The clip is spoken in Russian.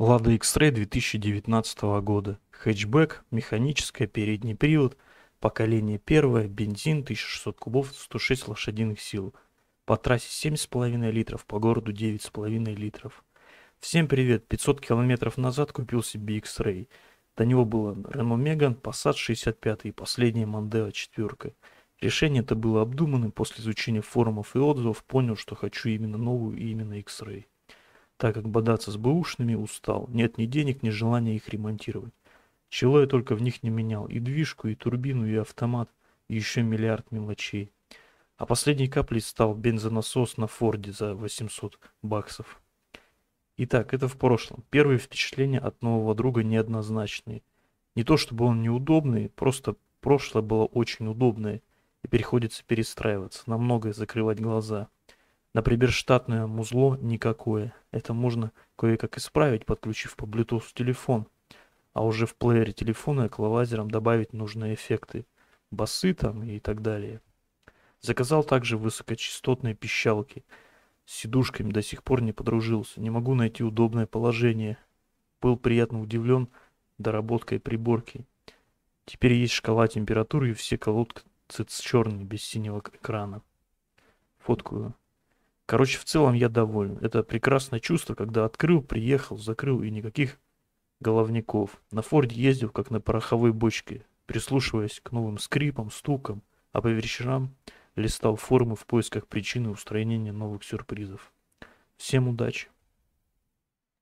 Lada X-Ray 2019 года. Хэтчбэк, механическая, передний привод, поколение первое, бензин 1600 кубов, 106 лошадиных сил. По трассе 7,5 литров, по городу 9,5 литров. Всем привет! 500 километров назад купил себе X-Ray. До него было Renault Меган, Passat 65 и последняя Mondeo 4. Решение это было обдуманным, после изучения форумов и отзывов понял, что хочу именно новую и именно X-Ray так как бодаться с бэушными устал. Нет ни денег, ни желания их ремонтировать. Чего я только в них не менял. И движку, и турбину, и автомат, и еще миллиард мелочей. А последней каплей стал бензонасос на Форде за 800 баксов. Итак, это в прошлом. Первые впечатления от нового друга неоднозначные. Не то чтобы он неудобный, просто прошлое было очень удобное, и приходится перестраиваться, на многое закрывать глаза – на приберштатное музло никакое. Это можно кое-как исправить, подключив по Bluetooth телефон. А уже в плеере телефона эквалайзером добавить нужные эффекты. Басы там и так далее. Заказал также высокочастотные пищалки. С сидушками до сих пор не подружился. Не могу найти удобное положение. Был приятно удивлен доработкой приборки. Теперь есть шкала температуры и все колодки с черной, без синего экрана. Фоткую. Короче, в целом я доволен. Это прекрасное чувство, когда открыл, приехал, закрыл и никаких головников. На Форде ездил, как на пороховой бочке, прислушиваясь к новым скрипам, стукам, а по вечерам листал форумы в поисках причины устранения новых сюрпризов. Всем удачи!